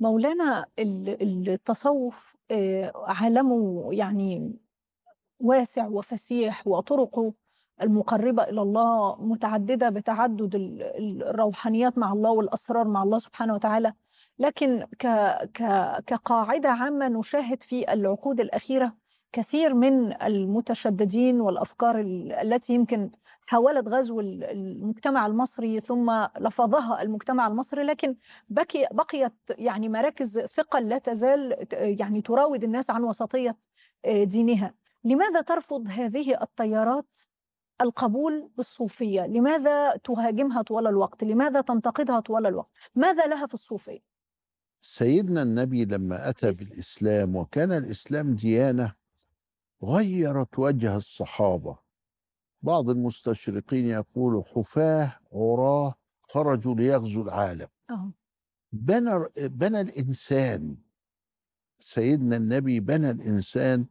مولانا التصوف آه، عالمه يعني واسع وفسيح وطرقه المقربة إلى الله متعددة بتعدد الروحانيات مع الله والأسرار مع الله سبحانه وتعالى لكن كقاعدة عامة نشاهد في العقود الأخيرة كثير من المتشددين والافكار التي يمكن حاولت غزو المجتمع المصري ثم لفظها المجتمع المصري لكن بقي بقيت يعني مراكز ثقل لا تزال يعني تراود الناس عن وسطيه آه، دينها لماذا ترفض هذه التيارات القبول بالصوفيه لماذا تهاجمها طوال الوقت لماذا تنتقدها طوال الوقت ماذا لها في الصوفيه سيدنا النبي لما اتى بالاسلام وكان الاسلام ديانه غيرت وجه الصحابة بعض المستشرقين يقولوا حفاة عراه خرجوا ليغزوا العالم آه. بنى بنى الإنسان سيدنا النبي بنى الإنسان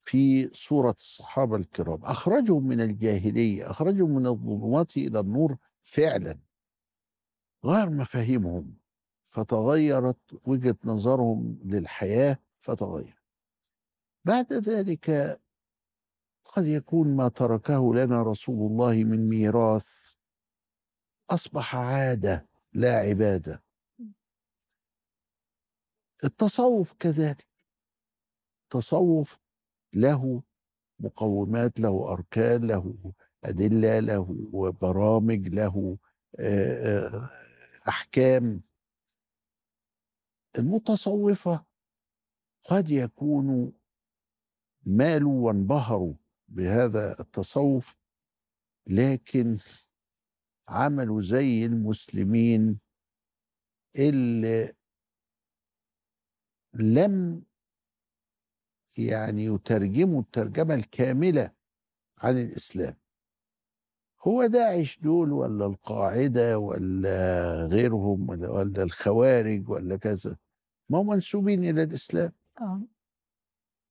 في صورة الصحابة الكرام أخرجهم من الجاهلية أخرجهم من الظلمات إلى النور فعلا غير مفاهيمهم فتغيرت وجهة نظرهم للحياة فتغير بعد ذلك قد يكون ما تركه لنا رسول الله من ميراث اصبح عاده لا عباده التصوف كذلك التصوف له مقومات له اركان له ادله له برامج له آه، آه، احكام المتصوفه قد يكونوا مالوا وانبهروا بهذا التصوف لكن عملوا زي المسلمين اللي لم يعني يترجموا الترجمة الكاملة عن الإسلام هو داعش دول ولا القاعدة ولا غيرهم ولا, الخوارج ولا كذا ما هم منسوبين إلى الإسلام آه.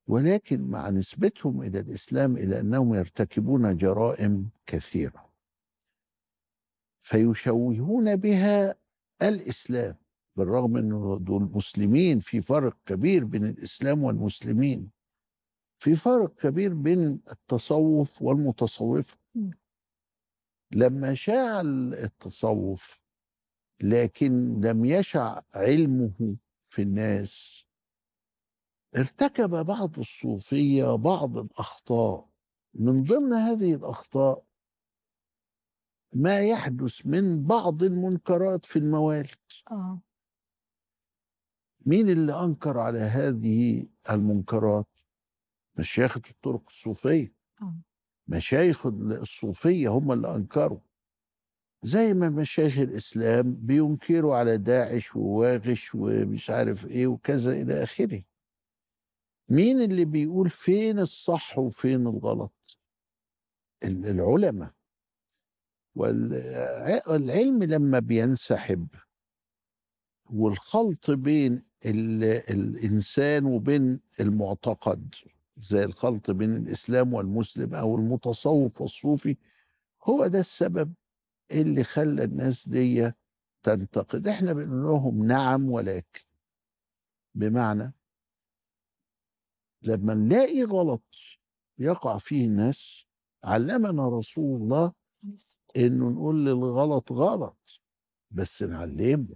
ولكن مع نسبتهم الى الاسلام الى انهم يرتكبون جرائم كثيره فيشوهون بها الاسلام بالرغم ان دول مسلمين في فرق كبير بين الاسلام والمسلمين في فرق كبير بين التصوف والمتصوفه لما شاع التصوف لكن لم يشع علمه في الناس ارتكب بعض الصوفية بعض الأخطاء من ضمن هذه الأخطاء ما يحدث من بعض المنكرات في الموالد آه. مين اللي أنكر على هذه المنكرات مشايخة الطرق الصوفية آه. مشايخ الصوفية هم اللي أنكروا زي ما مشايخ الإسلام بينكروا على داعش وواغش ومش عارف إيه وكذا إلى آخره مين اللي بيقول فين الصح وفين الغلط العلماء والعلم لما بينسحب والخلط بين الانسان وبين المعتقد زي الخلط بين الاسلام والمسلم او المتصوف والصوفي هو ده السبب اللي خلى الناس دي تنتقد احنا بنقول لهم نعم ولكن بمعنى لما نلاقي غلط يقع فيه الناس علمنا رسول الله انه نقول للغلط غلط بس نعلمه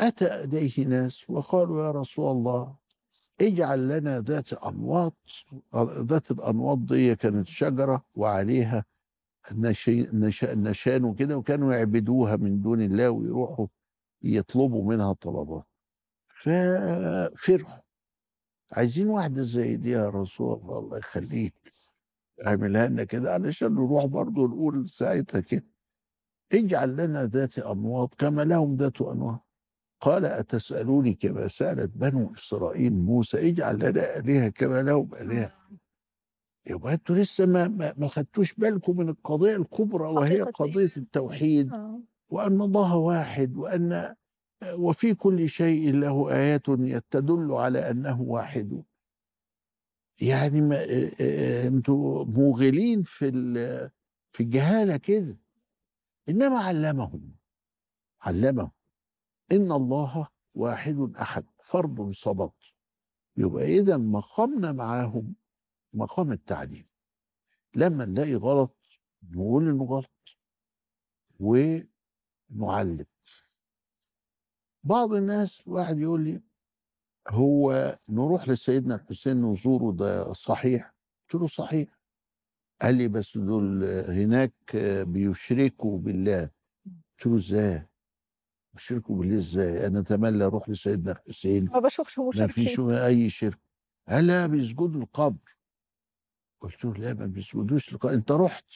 اتى اليه ناس وقالوا يا رسول الله اجعل لنا ذات انواط ذات الانواط دي كانت شجره وعليها نشان وكده وكانوا يعبدوها من دون الله ويروحوا يطلبوا منها طلبات ففرحوا عايزين واحدة زي دي يا رسول الله الله يخليك اعملها لنا كده علشان نروح برضه نقول ساعتها كده اجعل لنا ذات أنواط كما لهم ذات أنواط قال أتسألوني كما سألت بنو إسرائيل موسى اجعل لنا آلهة كما لهم آلهة يبقى انتوا لسه ما ما, ما خدتوش بالكم من القضية الكبرى وهي قضية التوحيد آه. وأن الله واحد وأن وفي كل شيء له آيات تدل على أنه واحد يعني انتوا موغلين في في الجهالة كده إنما علمهم علمهم إن الله واحد أحد فرد صمد يبقى إذا مقامنا معاهم مقام التعليم لما نلاقي غلط نقول إنه غلط ونعلم بعض الناس واحد يقول لي هو نروح لسيدنا الحسين نزوره ده صحيح قلت له صحيح قال لي بس دول هناك بيشركوا بالله قلت له ازاي بيشركوا بالله ازاي انا اتمنى اروح لسيدنا الحسين ما بشوفش مشركين ما فيش اي شرك قال لا بيسجدوا القبر قلت له لا ما بيسجدوش القبر انت رحت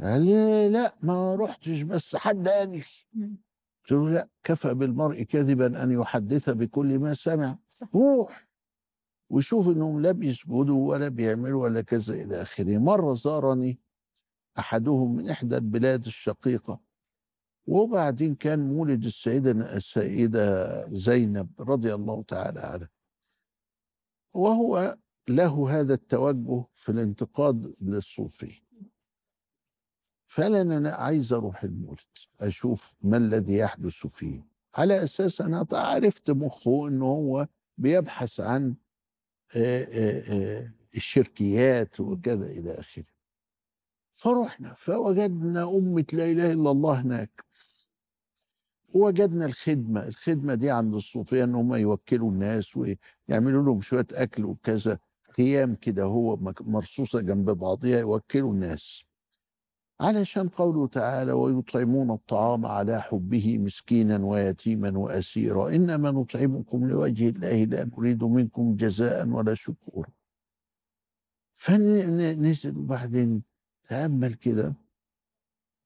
قال لي لا ما رحتش بس حد قال لي قلت له لا كفى بالمرء كذبا أن يحدث بكل ما سمع روح وشوف انهم لا بيسجدوا ولا بيعملوا ولا كذا الى اخره مره زارني احدهم من احدى البلاد الشقيقه وبعدين كان مولد السيده السيده زينب رضي الله تعالى عنها وهو له هذا التوجه في الانتقاد للصوفيه فعلا انا عايز اروح المولد اشوف ما الذي يحدث فيه على اساس انا عرفت مخه ان هو بيبحث عن الشركيات وكذا الى اخره فرحنا فوجدنا أمة لا إله إلا الله هناك وجدنا الخدمة الخدمة دي عند الصوفية إن هم يوكلوا الناس ويعملوا لهم شوية أكل وكذا خيام كده هو مرصوصة جنب بعضيها يوكلوا الناس علشان قوله تعالى ويطعمون الطعام على حبه مسكينا ويتيما واسيرا انما نطعمكم لوجه الله لا نريد منكم جزاء ولا شكورا فنزل وبعدين تامل كده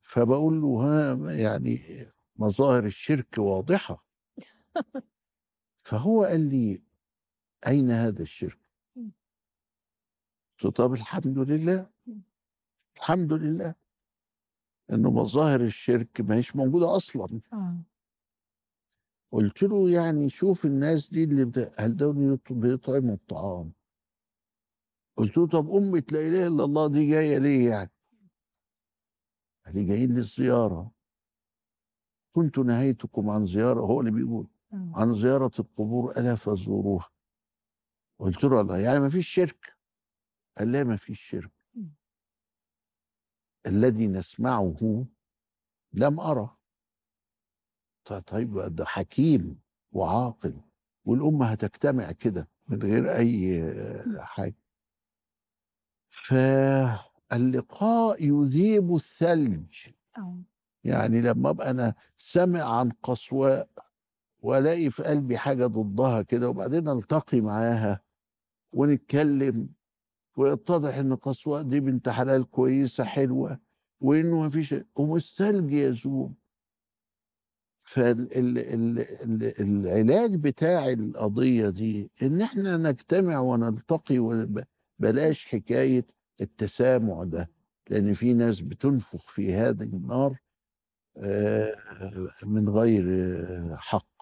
فبقول له ها يعني مظاهر الشرك واضحه فهو قال لي اين هذا الشرك؟ قلت طب الحمد لله الحمد لله انه مظاهر الشرك ما هيش موجوده اصلا آه. قلت له يعني شوف الناس دي اللي هل دول بيطعموا الطعام قلت له طب أمة لا إله إلا الله دي جاية ليه يعني؟ قال لي جايين للزيارة كنت نهيتكم عن زيارة هو اللي بيقول آه. عن زيارة القبور ألا فزوروها قلت له الله يعني ما فيش شرك قال لا ما فيش شرك الذي نسمعه لم أرى طيب ده حكيم وعاقل والأمة هتجتمع كده من غير أي حاجة فاللقاء يذيب الثلج يعني لما أبقى أنا سمع عن قصواء والاقي في قلبي حاجه ضدها كده وبعدين التقي معاها ونتكلم ويتضح ان قسوة دي بنت حلال كويسة حلوة وانه ما فيش ومستلج يزوم فالعلاج بتاع القضية دي ان احنا نجتمع ونلتقي بلاش حكاية التسامع ده لان في ناس بتنفخ في هذه النار آه، من غير حق